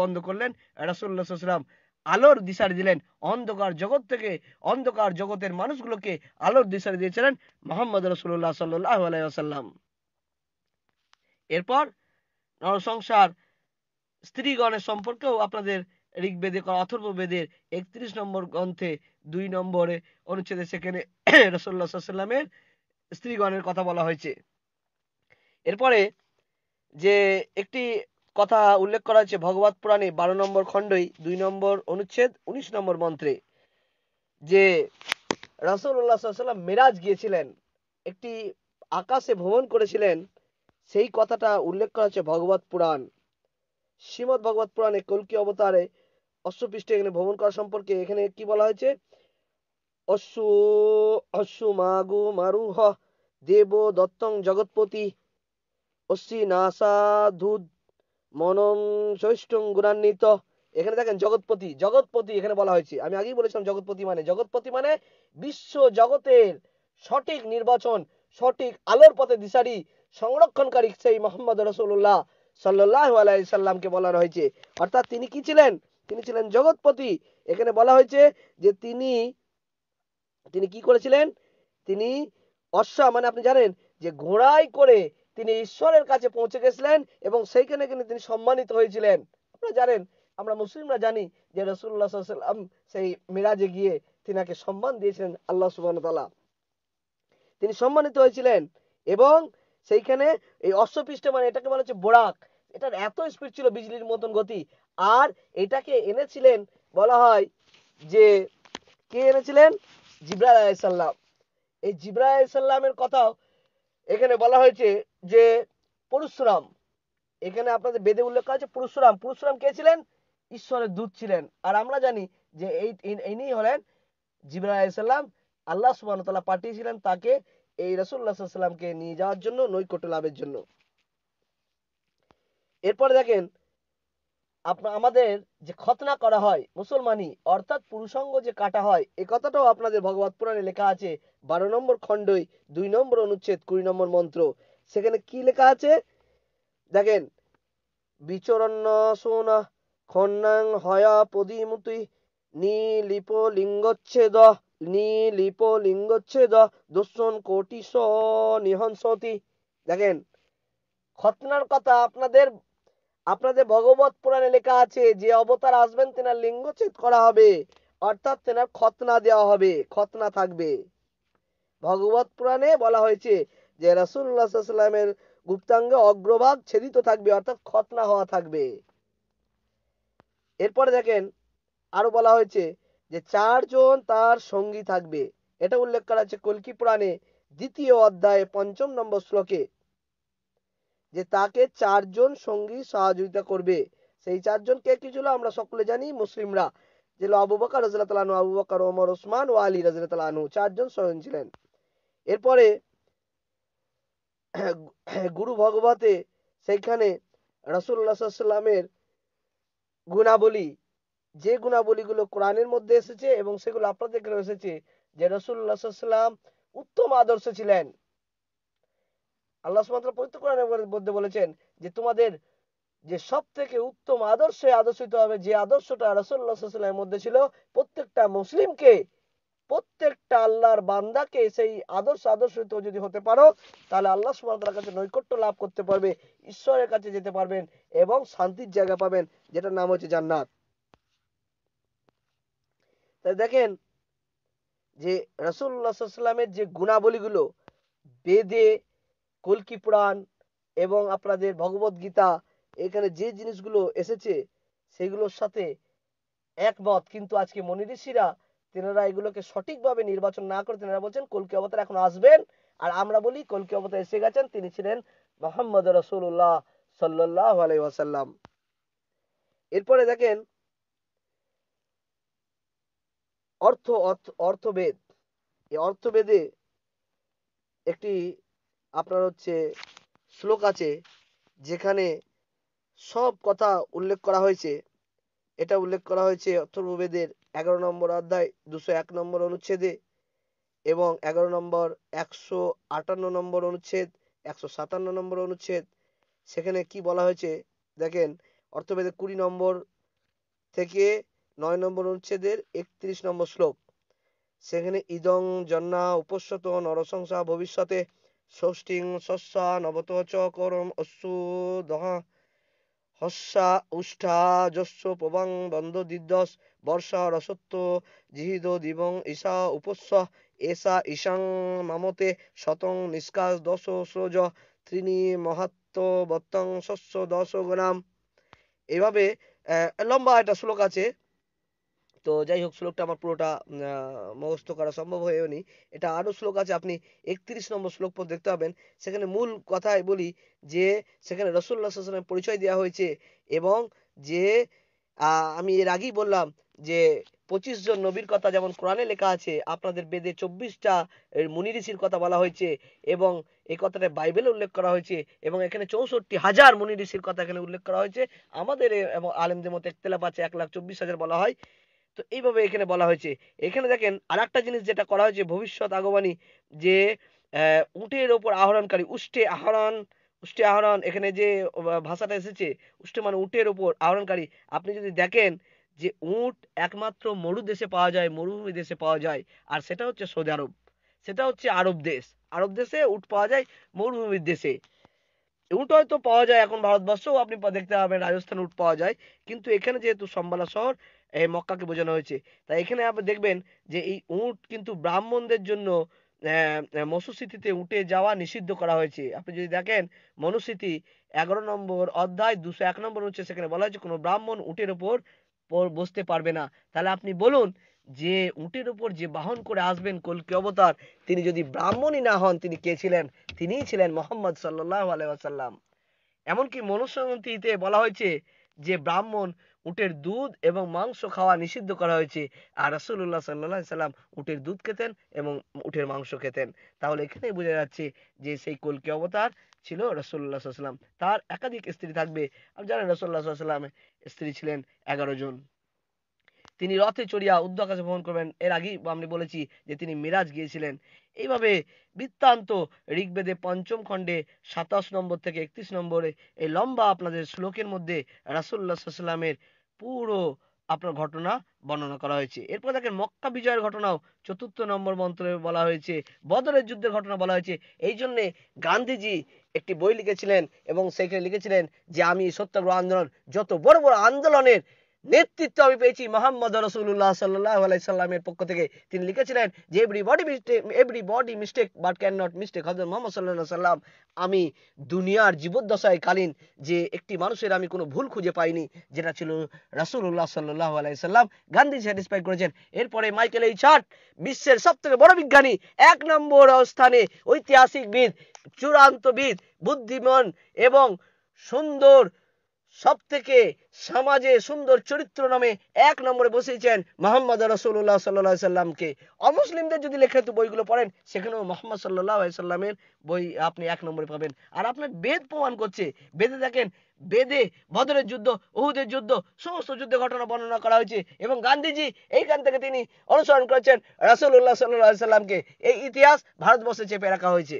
বন্ধ করলেন রাসুল্লাহ সাল্লাম আলোর দিশার দিলেন অন্ধকার জগৎ থেকে অন্ধকার জগতের মানুষগুলোকে আলোর দিশার দিয়েছিলেন মোহাম্মদ রসুল্লাহ সাল্লাহ এরপর নরসংসার স্ত্রীগণের সম্পর্কেও আপনাদের ঋগ্বেদে অথর্ব বেদের একত্রিশ নম্বর গ্রন্থে দুই নম্বরে অনুচ্ছেদে সেখানে রসল্লা সাল্লামের স্ত্রীগণের কথা বলা হয়েছে এরপরে যে একটি কথা উল্লেখ করা হয়েছে ভগবত পুরাণে বারো নম্বর খণ্ডই দুই নম্বর অনুচ্ছেদ উনিশ নম্বর মন্ত্রে যে রাসুল্লাহ মেরাজ গিয়েছিলেন একটি আকাশে ভ্রমণ করেছিলেন সেই কথাটা উল্লেখ করা হয়েছে ভগবত পুরাণ শ্রীমৎ ভগবত পুরাণে কলকি অবতারে অশ্বপৃষ্ঠে এখানে ভ্রমণ করা সম্পর্কে এখানে কি বলা হয়েছে অশ্বু অশ্বু মাগু মারুহ দেব দত্তং জগৎপতি অশ্বি নাসা ধূত মনম সৈষ্টং গুণান্বিত এখানে দেখেন জগৎপতি জগৎপতি এখানে বলা হয়েছে আমি আগেই বলেছিলাম জগৎপতি মানে জগৎপতি মানে বিশ্ব জগতের সঠিক নির্বাচন সঠিক আলোর পথে দিশারি সংরক্ষণকারী সেই মোহাম্মদ রসুল্লাহ সাল্লাহ আলাইসাল্লামকে সাল্লামকে বলা হয়েছে অর্থাৎ তিনি কি ছিলেন তিনি ছিলেন জগৎপতি এখানে বলা হয়েছে যে তিনি তিনি কি করেছিলেন তিনি অশ্ব মানে আপনি জানেন যে ঘোড়ায় করে তিনি ঈশ্বরের কাছে পৌঁছে গেছিলেন এবং সেইখানে কিন্তু তিনি সম্মানিত হয়েছিলেন আপনারা জানেন আমরা মুসলিমরা জানি যে রসুল্লাহ সাল্লাম সেই মিরাজে গিয়ে তিনাকে সম্মান দিয়েছিলেন আল্লাহ সুবান তালা তিনি সম্মানিত হয়েছিলেন এবং সেইখানে এই অশ্বপৃষ্ঠ মানে এটাকে বলা হচ্ছে বোরাক এটার এত স্পিড ছিল বিজলির মতন গতি আর এটাকে এনেছিলেন বলা হয় যে কে এনেছিলেন জিব্রাহ আলাইসাল্লাম এই জিব্রাহ আলাইসাল্লামের কথাও এখানে বলা হয়েছে যে পরশুরাম এখানে আপনাদের বেদে উল্লেখ করা আছে পরশুরাম পরশুরাম কে ছিলেন ঈশ্বরের দূত ছিলেন আর আমরা জানি যে এই ইনি হলেন জিবরা আলাইসাল্লাম আল্লাহ সুবাহতাল্লাহ পাঠিয়েছিলেন তাকে এই রসুল্লাহ সাল্লামকে নিয়ে যাওয়ার জন্য নৈকট্য লাভের জন্য এরপর দেখেন আপনার আমাদের যে খতনা করা হয় মুসলমানি অর্থাৎ পুরুষঙ্গ যে কাটা হয় এ কথাটাও আপনাদের ভগবত পুরাণে লেখা আছে বারো নম্বর খণ্ডই দুই নম্বর অনুচ্ছেদ কুড়ি নম্বর মন্ত্র সেখানে কি লেখা আছে দেখেন বিচরণ সোনা খন্নাং হয়া পদিমুতি নীলিপ লিঙ্গচ্ছেদ নীলিপ লিঙ্গচ্ছেদ দোষণ কোটি স নিহংসতি দেখেন খতনার কথা আপনাদের আপনাদের ভগবত পুরাণে লেখা আছে যে অবতার আসবেন তেনার লিঙ্গচ্ছেদ করা হবে অর্থাৎ তেনার খতনা দেওয়া হবে খতনা থাকবে ভগবত পুরাণে বলা হয়েছে যে রাসুল্লাহামের গুপ্তাঙ্গে অগ্রভাগ ছেদিত থাকবে অর্থাৎ খতনা হওয়া থাকবে এরপরে দেখেন আরো বলা হয়েছে যে চারজন তার সঙ্গী থাকবে এটা উল্লেখ করা আছে কলকি পুরাণে দ্বিতীয় অধ্যায়ে পঞ্চম নম্বর শ্লোকে যে তাকে চারজন সঙ্গী সহযোগিতা করবে সেই চারজন কে কি ছিল আমরা সকলে জানি মুসলিমরা যে আবু বকর রাজু আবু বকর ওমর ওসমান ও আলী রাজু চারজন স্বয়ং ছিলেন এরপরে গুরু ভগবতে সেইখানে রাসুল্লাহামের গুণাবলী যে গুণাবলীগুলো কোরআনের মধ্যে এসেছে এবং সেগুলো আপনাদের এসেছে যে রসুল্লাহাম উত্তম আদর্শ ছিলেন আল্লাহ সুমাত্রা পবিত্র কোরআনের মধ্যে বলেছেন যে তোমাদের যে সব থেকে উত্তম আদর্শ আদর্শিত হবে যে আদর্শটা রসুল্লাহামের মধ্যে ছিল প্রত্যেকটা মুসলিমকে প্রত্যেকটা আল্লাহর বান্দাকে সেই আদর্শ আদর্শিত যদি হতে পারো তাহলে আল্লাহ সুমাতার কাছে নৈকট্য লাভ করতে পারবে ঈশ্বরের কাছে যেতে পারবেন এবং শান্তির জায়গা পাবেন যেটার নাম হচ্ছে জান্নাত তাই দেখেন যে রসুল্লাহামের যে গুণাবলীগুলো বেদে কলকি পুরাণ এবং আপনাদের ভগবত গীতা এখানে যে জিনিসগুলো এসেছে সেগুলোর সাথে একমত কিন্তু আজকে মনি ঋষিরা তেনারা এগুলোকে সঠিকভাবে নির্বাচন না করে তেনারা বলছেন কলকি অবতার এখন আসবেন আর আমরা বলি কলকি অবতার এসে গেছেন তিনি ছিলেন মোহাম্মদ রসুল্লাহ সাল্লাহ আলাইসাল্লাম এরপরে দেখেন অর্থ অর্থবেদ এই অর্থবেদে একটি আপনার হচ্ছে শ্লোক আছে যেখানে সব কথা উল্লেখ করা হয়েছে এটা উল্লেখ করা হয়েছে অথর্ববেদের এগারো নম্বর অধ্যায় দুশো এক নম্বর অনুচ্ছেদে এবং এগারো নম্বর একশো আটান্ন নম্বর অনুচ্ছেদ একশো সাতান্ন নম্বর অনুচ্ছেদ সেখানে কি বলা হয়েছে দেখেন অর্থবেদের কুড়ি নম্বর থেকে নয় নম্বর অনুচ্ছেদের একত্রিশ নম্বর শ্লোক সেখানে ইদং জন্না উপস্যত নরসংসা ভবিষ্যতে ষষ্ঠীং শস্যা নবতচ করম অশ্বু দহ হস্যা উষ্ঠা যস্য পবং বন্ধ দিদস বর্ষা রসত্ব জিহিদ দিবং ঈশা উপস্য এসা ঈশাং মামতে শতং নিষ্কাস দশ সৃজ ত্রিনি মহাত্ম বত্তং শস্য দশ গ্রাম এভাবে লম্বা একটা শ্লোক আছে তো যাই হোক শ্লোকটা আমার পুরোটা মুখস্থ করা সম্ভব হয়ে নি এটা আরও শ্লোক আছে আপনি একত্রিশ নম্বর শ্লোক পর দেখতে পাবেন সেখানে মূল কথায় বলি যে সেখানে রসুল্লাহ সাল্লামের পরিচয় দেওয়া হয়েছে এবং যে আমি এর আগেই বললাম যে পঁচিশ জন নবীর কথা যেমন কোরআনে লেখা আছে আপনাদের বেদে চব্বিশটা মুনি ঋষির কথা বলা হয়েছে এবং এই কথাটা বাইবেলে উল্লেখ করা হয়েছে এবং এখানে চৌষট্টি হাজার মুনি ঋষির কথা এখানে উল্লেখ করা হয়েছে আমাদের এবং আলেমদের মতো একতলাপ আছে এক লাখ চব্বিশ হাজার বলা হয় তো এইভাবে এখানে বলা হয়েছে এখানে দেখেন আর একটা জিনিস যেটা করা হয়েছে ভবিষ্যৎ আগমনী যে উটের ওপর আহরণকারী উষ্টে আহরণ উষ্টে আহরণ এখানে যে ভাষাটা এসেছে উষ্টে মানে উটের ওপর আহরণকারী আপনি যদি দেখেন যে উট একমাত্র মরু দেশে পাওয়া যায় মরুভূমি দেশে পাওয়া যায় আর সেটা হচ্ছে সৌদি আরব সেটা হচ্ছে আরব দেশ আরব দেশে উট পাওয়া যায় মরুভূমির দেশে উট হয়তো পাওয়া যায় এখন ভারতবর্ষেও আপনি দেখতে পাবেন রাজস্থান উট পাওয়া যায় কিন্তু এখানে যেহেতু সম্বালা শহর এই মক্কাকে বোঝানো হয়েছে তাই এখানে আপনি দেখবেন যে এই উট কিন্তু ব্রাহ্মণদের জন্য মনুস্মৃতিতে উঠে যাওয়া নিষিদ্ধ করা হয়েছে আপনি যদি দেখেন মনুস্মৃতি এগারো নম্বর অধ্যায় দুশো এক নম্বর হচ্ছে সেখানে বলা হয়েছে কোনো ব্রাহ্মণ উটের ওপর বসতে পারবে না তাহলে আপনি বলুন যে উটের উপর যে বাহন করে আসবেন কলকি অবতার তিনি যদি ব্রাহ্মণই না হন তিনি কে ছিলেন তিনি ছিলেন মোহাম্মদ সাল্লাহ আলাইসাল্লাম এমনকি মনুস্মৃতিতে বলা হয়েছে যে ব্রাহ্মণ উটের দুধ এবং মাংস খাওয়া নিষিদ্ধ করা হয়েছে আর রাসুল্লাহ সাল্লাহ সাল্লাম উটের দুধ খেতেন এবং উটের মাংস খেতেন তাহলে এখানে বোঝা যাচ্ছে যে সেই কলকি অবতার ছিল রসুল্লাহ সাল্লাম তার একাধিক স্ত্রী থাকবে আর যারা রসুল্লাহ সাল্লাম স্ত্রী ছিলেন এগারো জন তিনি রথে চড়িয়া উদ্যাকাশে ভ্রমণ করবেন এর আগেই আমি বলেছি যে তিনি মিরাজ গিয়েছিলেন এইভাবে বৃত্তান্ত ঋগ্বেদে পঞ্চম খণ্ডে সাতাশ নম্বর থেকে একত্রিশ নম্বরে এই লম্বা আপনাদের শ্লোকের মধ্যে রাসুল্লাহ সাল্লামের পুরো আপনার ঘটনা বর্ণনা করা হয়েছে এরপর দেখেন মক্কা বিজয়ের ঘটনাও চতুর্থ নম্বর মন্ত্রে বলা হয়েছে বদরের যুদ্ধের ঘটনা বলা হয়েছে এই জন্যে গান্ধীজি একটি বই লিখেছিলেন এবং সেখানে লিখেছিলেন যে আমি সত্যাগ্রহ আন্দোলন যত বড় বড় আন্দোলনের নেতৃত্ব আমি পেয়েছি মোহাম্মদ রসুল্লাহ সাল্লাহ আলাইসাল্লামের পক্ষ থেকে তিনি লিখেছিলেন যে everybody mistake everybody mistake but can not mistake হজরত মোহাম্মদ সাল্লাহ সাল্লাম আমি দুনিয়ার জীবদ্দশায় কালীন যে একটি মানুষের আমি কোনো ভুল খুঁজে পাইনি যেটা ছিল রাসুল্লাহ সাল্লাহ আলাইসাল্লাম গান্ধী স্যাটিসফাই করেছেন এরপরে মাইকেল এই ছাট বিশ্বের সব থেকে বড় বিজ্ঞানী এক নম্বর অবস্থানে ঐতিহাসিকবিদ চূড়ান্তবিদ বুদ্ধিমান এবং সুন্দর সব থেকে সমাজে সুন্দর চরিত্র নামে এক নম্বরে বসেছেন মোহাম্মদ রসুল্লাহ সাল্লাহ সাল্লামকে অমুসলিমদের যদি লেখা তো বইগুলো পড়েন সেখানেও মোহাম্মদ সাল্লাহ সাল্লামের বই আপনি এক নম্বরে পাবেন আর আপনার বেদ প্রমাণ করছে বেদে দেখেন বেদে বদরের যুদ্ধ উহুদের যুদ্ধ সমস্ত যুদ্ধ ঘটনা বর্ণনা করা হয়েছে এবং গান্ধীজি এইখান থেকে তিনি অনুসরণ করেছেন রাসুল্লাহ সাল্লাহ সাল্লামকে এই ইতিহাস ভারতবর্ষে চেপে রাখা হয়েছে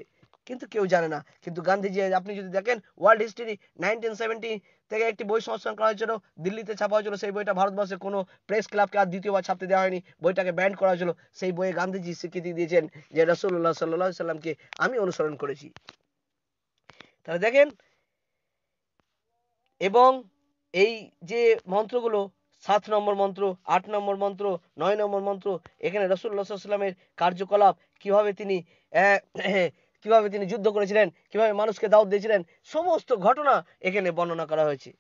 কিন্তু কেউ জানে না কিন্তু গান্ধীজি আপনি যদি দেখেন ওয়ার্ল্ড হিস্ট্রি নাইনটিন সেভেন্টি থেকে একটি বই সংস্করণ করা হয়েছিল দিল্লিতে ছাপা হয়েছিল সেই বইটা ভারতবর্ষের কোনো প্রেস ক্লাবকে আর দ্বিতীয়বার ছাপতে দেওয়া হয়নি বইটাকে ব্যান্ড করা হয়েছিল সেই বইয়ে গান্ধীজি স্বীকৃতি দিয়েছেন যে রসুল্লাহ সাল্লাহ সাল্লামকে আমি অনুসরণ করেছি তাহলে দেখেন এবং এই যে মন্ত্রগুলো সাত নম্বর মন্ত্র আট নম্বর মন্ত্র নয় নম্বর মন্ত্র এখানে রসুল্লাহ সাল্লামের কার্যকলাপ কিভাবে তিনি কিভাবে তিনি যুদ্ধ করেছিলেন কিভাবে মানুষকে দাওয়াত দিয়েছিলেন সমস্ত ঘটনা এখানে বর্ণনা করা হয়েছে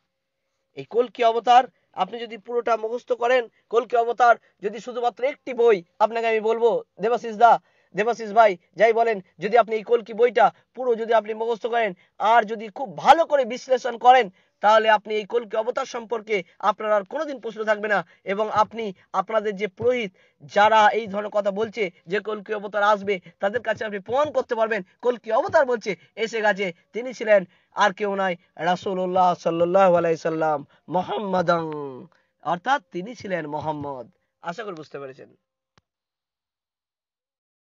এই কলকি অবতার আপনি যদি পুরোটা মুখস্থ করেন কলকি অবতার যদি শুধুমাত্র একটি বই আপনাকে আমি বলবো দেবাশিস দা দেবাশিস ভাই যাই বলেন যদি আপনি এই কলকি বইটা পুরো যদি আপনি মুখস্থ করেন আর যদি খুব ভালো করে বিশ্লেষণ করেন তাহলে আপনি এই কলকি অবতার সম্পর্কে আপনার আর কোনোদিন প্রশ্ন থাকবে না এবং আপনি আপনাদের যে পুরোহিত যারা এই ধরনের কথা বলছে যে কলকি অবতার আসবে তাদের কাছে আপনি প্রমাণ করতে পারবেন কলকি অবতার বলছে এসে গেছে তিনি ছিলেন আর কেউ নাই রাসুল্লাহ সাল্লাহ মোহাম্মদ অর্থাৎ তিনি ছিলেন মোহাম্মদ আশা করি বুঝতে পেরেছেন